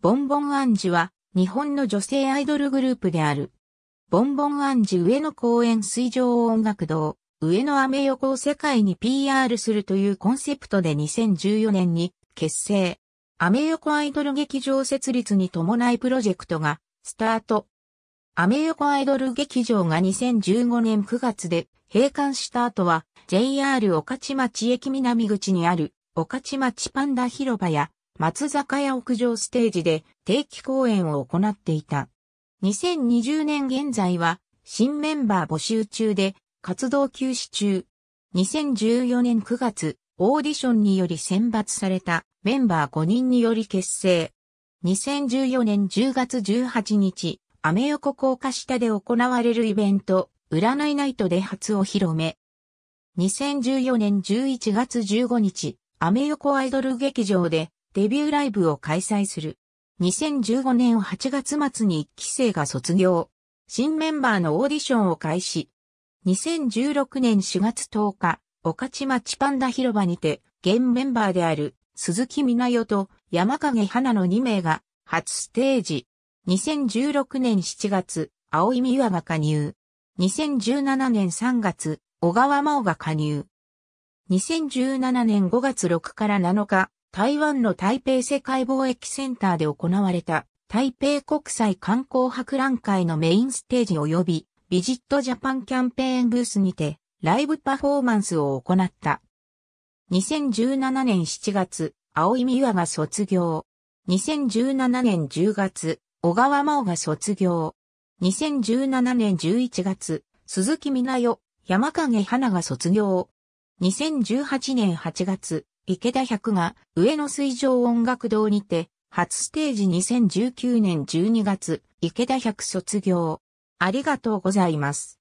ボンボンアンジュは日本の女性アイドルグループである。ボンボンアンジュ上野公園水上音楽堂、上野アメ横を世界に PR するというコンセプトで2014年に結成。アメ横アイドル劇場設立に伴いプロジェクトがスタート。アメ横アイドル劇場が2015年9月で閉館した後は JR 御徒町駅南口にある御徒町パンダ広場や松坂屋屋上ステージで定期公演を行っていた。2020年現在は新メンバー募集中で活動休止中。2014年9月、オーディションにより選抜されたメンバー5人により結成。2014年10月18日、アメ横高架下で行われるイベント、占いナイトで初お披露目。2014年11月15日、アメ横アイドル劇場でデビューライブを開催する。2015年8月末に1期生が卒業。新メンバーのオーディションを開始。2016年4月10日、岡島町パンダ広場にて、現メンバーである鈴木美奈代と山影花の2名が初ステージ。2016年7月、青井美和が加入。2017年3月、小川真央が加入。2017年5月6から7日、台湾の台北世界貿易センターで行われた台北国際観光博覧会のメインステージ及びビジットジャパンキャンペーンブースにてライブパフォーマンスを行った。2017年7月、青井美和が卒業。2017年10月、小川真央が卒業。2017年11月、鈴木美奈代、山影花が卒業。2018年8月、池田百が上野水上音楽堂にて、初ステージ2019年12月、池田百卒業。ありがとうございます。